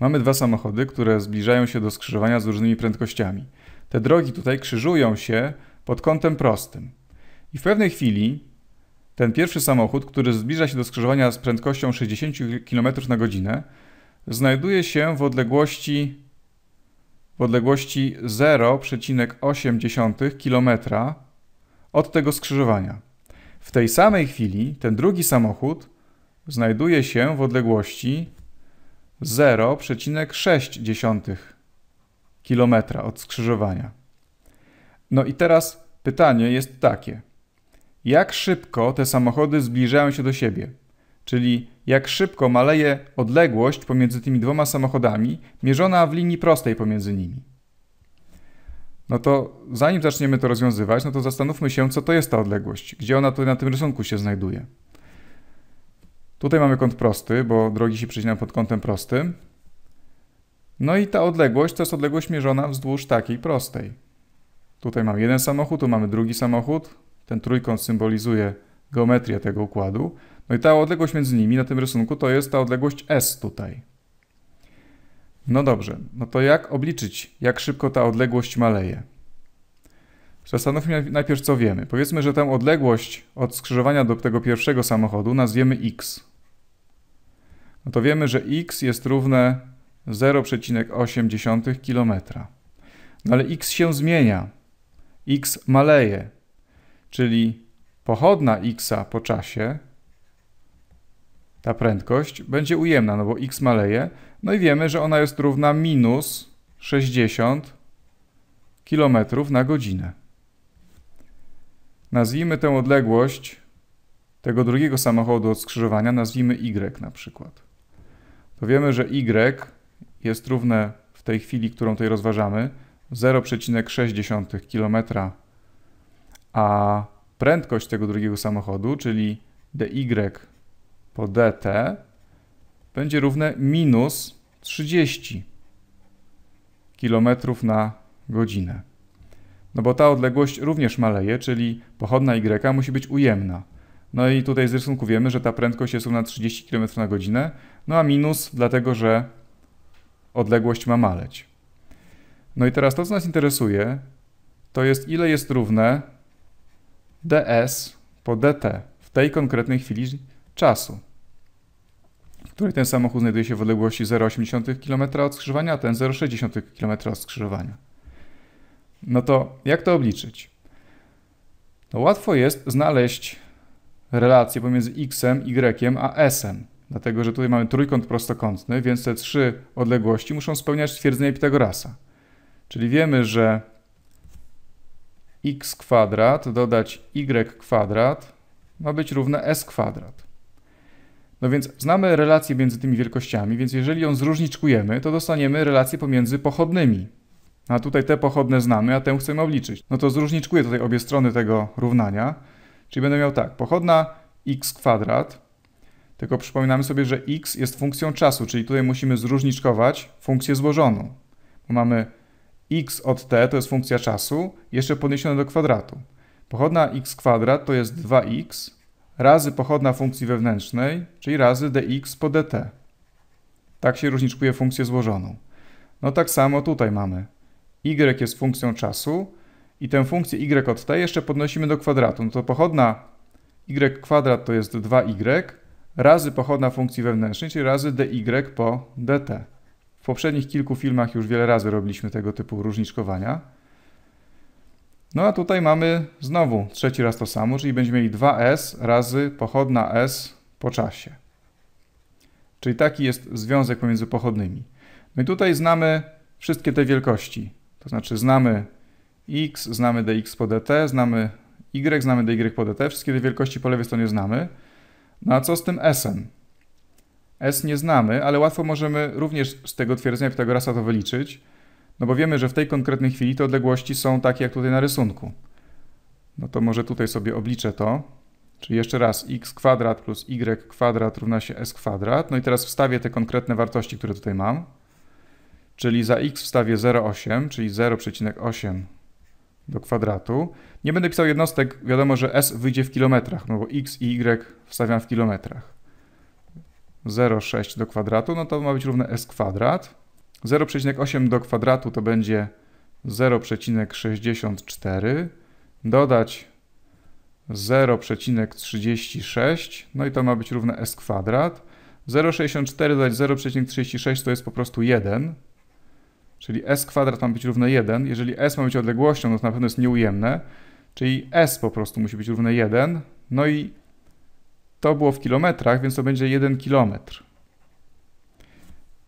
Mamy dwa samochody, które zbliżają się do skrzyżowania z różnymi prędkościami. Te drogi tutaj krzyżują się pod kątem prostym. I w pewnej chwili ten pierwszy samochód, który zbliża się do skrzyżowania z prędkością 60 km na godzinę, znajduje się w odległości, w odległości 0,8 km od tego skrzyżowania. W tej samej chwili ten drugi samochód znajduje się w odległości 0,6 kilometra od skrzyżowania. No i teraz pytanie jest takie. Jak szybko te samochody zbliżają się do siebie? Czyli jak szybko maleje odległość pomiędzy tymi dwoma samochodami, mierzona w linii prostej pomiędzy nimi? No to zanim zaczniemy to rozwiązywać, no to zastanówmy się, co to jest ta odległość, gdzie ona tutaj na tym rysunku się znajduje. Tutaj mamy kąt prosty, bo drogi się przecinam pod kątem prostym. No i ta odległość to jest odległość mierzona wzdłuż takiej prostej. Tutaj mam jeden samochód, tu mamy drugi samochód. Ten trójkąt symbolizuje geometrię tego układu. No i ta odległość między nimi na tym rysunku to jest ta odległość S tutaj. No dobrze, no to jak obliczyć, jak szybko ta odległość maleje? Zastanówmy się najpierw, co wiemy. Powiedzmy, że tę odległość od skrzyżowania do tego pierwszego samochodu nazwiemy x. No to wiemy, że x jest równe 0,8 km. No ale x się zmienia. x maleje. Czyli pochodna x po czasie, ta prędkość, będzie ujemna, no bo x maleje. No i wiemy, że ona jest równa minus 60 km na godzinę. Nazwijmy tę odległość tego drugiego samochodu od skrzyżowania, nazwijmy Y na przykład. To wiemy, że Y jest równe w tej chwili, którą tutaj rozważamy, 0,6 km, a prędkość tego drugiego samochodu, czyli dy po dt, będzie równe minus 30 km na godzinę. No bo ta odległość również maleje, czyli pochodna y musi być ujemna. No i tutaj z rysunku wiemy, że ta prędkość jest równa 30 km na godzinę, no a minus dlatego, że odległość ma maleć. No i teraz to, co nas interesuje, to jest ile jest równe ds po dt w tej konkretnej chwili czasu, w której ten samochód znajduje się w odległości 0,8 km od skrzyżowania, a ten 0,6 km od skrzyżowania. No to jak to obliczyć? To no łatwo jest znaleźć relację pomiędzy x-em, y a s Dlatego, że tutaj mamy trójkąt prostokątny, więc te trzy odległości muszą spełniać twierdzenie Pitagorasa. Czyli wiemy, że x kwadrat dodać y kwadrat ma być równe s kwadrat. No więc znamy relację między tymi wielkościami, więc jeżeli ją zróżniczkujemy, to dostaniemy relację pomiędzy pochodnymi. No a tutaj te pochodne znamy, a tę chcemy obliczyć. No to zróżniczkuję tutaj obie strony tego równania. Czyli będę miał tak, pochodna x kwadrat, tylko przypominamy sobie, że x jest funkcją czasu, czyli tutaj musimy zróżniczkować funkcję złożoną. Bo mamy x od t, to jest funkcja czasu, jeszcze podniesione do kwadratu. Pochodna x kwadrat to jest 2x razy pochodna funkcji wewnętrznej, czyli razy dx po dt. Tak się różniczkuje funkcję złożoną. No tak samo tutaj mamy y jest funkcją czasu i tę funkcję y od t jeszcze podnosimy do kwadratu. No to pochodna y kwadrat to jest 2y razy pochodna funkcji wewnętrznej, czyli razy dy po dt. W poprzednich kilku filmach już wiele razy robiliśmy tego typu różniczkowania. No a tutaj mamy znowu trzeci raz to samo, czyli będziemy mieli 2s razy pochodna s po czasie. Czyli taki jest związek pomiędzy pochodnymi. My tutaj znamy wszystkie te wielkości. To znaczy znamy x, znamy dx po dt, znamy y, znamy dy po dt, wszystkie te wielkości po lewej stronie znamy. No a co z tym sn? S nie znamy, ale łatwo możemy również z tego twierdzenia Pitagorasa to wyliczyć, no bo wiemy, że w tej konkretnej chwili te odległości są takie jak tutaj na rysunku. No to może tutaj sobie obliczę to. Czyli jeszcze raz x kwadrat plus y kwadrat równa się s kwadrat. No i teraz wstawię te konkretne wartości, które tutaj mam czyli za x wstawię 0,8, czyli 0,8 do kwadratu. Nie będę pisał jednostek, wiadomo, że s wyjdzie w kilometrach, no bo x i y wstawiam w kilometrach. 0,6 do kwadratu, no to ma być równe s kwadrat. 0,8 do kwadratu to będzie 0,64. Dodać 0,36, no i to ma być równe s kwadrat. 0,64 dodać 0,36 to jest po prostu 1. Czyli s kwadrat ma być równe 1. Jeżeli s ma być odległością, no to na pewno jest nieujemne. Czyli s po prostu musi być równe 1. No i to było w kilometrach, więc to będzie 1 kilometr.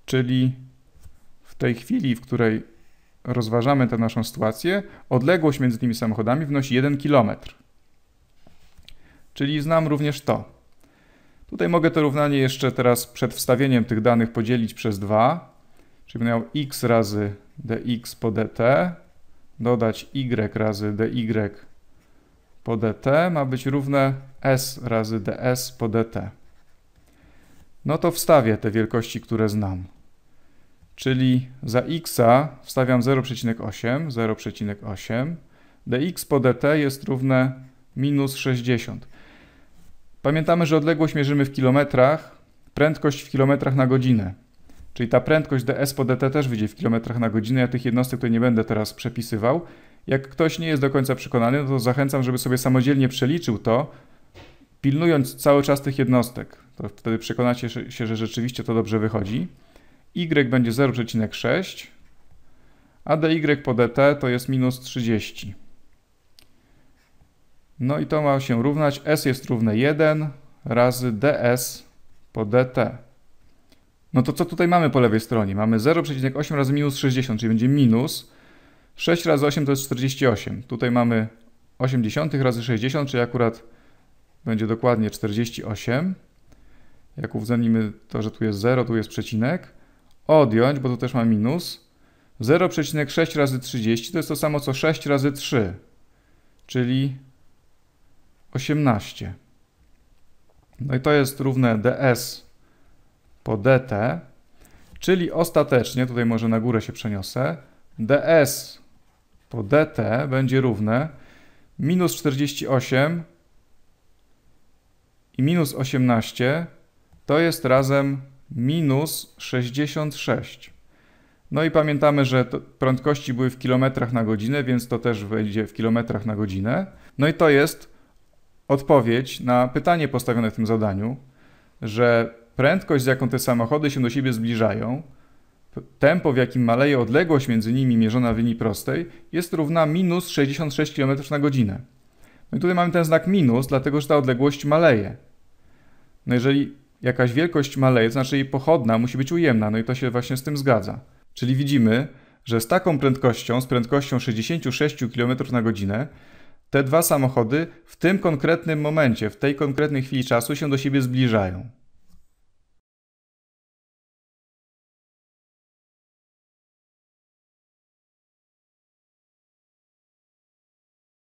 Czyli w tej chwili, w której rozważamy tę naszą sytuację, odległość między tymi samochodami wynosi 1 kilometr. Czyli znam również to. Tutaj mogę to równanie jeszcze teraz przed wstawieniem tych danych podzielić przez 2, czyli miał x razy dx po dt, e dodać y razy dy po dt e ma być równe s razy ds po dt. E no to wstawię te wielkości, które znam. Czyli za x wstawiam 0,8, 0,8. dx po dt jest równe minus 60. Pamiętamy, że odległość mierzymy w kilometrach, prędkość w kilometrach na godzinę. Czyli ta prędkość ds po dt też wyjdzie w kilometrach na godzinę. Ja tych jednostek tutaj nie będę teraz przepisywał. Jak ktoś nie jest do końca przekonany, no to zachęcam, żeby sobie samodzielnie przeliczył to, pilnując cały czas tych jednostek. To wtedy przekonacie się, że rzeczywiście to dobrze wychodzi. y będzie 0,6, a dy po dt to jest minus 30. No i to ma się równać. S jest równe 1 razy ds po dt. No to co tutaj mamy po lewej stronie? Mamy 0,8 razy minus 60, czyli będzie minus. 6 razy 8 to jest 48. Tutaj mamy 80 razy 60, czyli akurat będzie dokładnie 48. Jak uwzględnimy to, że tu jest 0, tu jest przecinek. Odjąć, bo to też ma minus. 0,6 razy 30 to jest to samo co 6 razy 3, czyli 18. No i to jest równe ds po dt, czyli ostatecznie, tutaj może na górę się przeniosę, ds po dt będzie równe minus 48 i minus 18 to jest razem minus 66. No i pamiętamy, że prędkości były w kilometrach na godzinę, więc to też wejdzie w kilometrach na godzinę. No i to jest odpowiedź na pytanie postawione w tym zadaniu, że prędkość, z jaką te samochody się do siebie zbliżają, tempo, w jakim maleje odległość między nimi mierzona w linii prostej, jest równa minus 66 km na godzinę. No i tutaj mamy ten znak minus, dlatego że ta odległość maleje. No jeżeli jakaś wielkość maleje, to znaczy jej pochodna musi być ujemna, no i to się właśnie z tym zgadza. Czyli widzimy, że z taką prędkością, z prędkością 66 km na godzinę, te dwa samochody w tym konkretnym momencie, w tej konkretnej chwili czasu się do siebie zbliżają.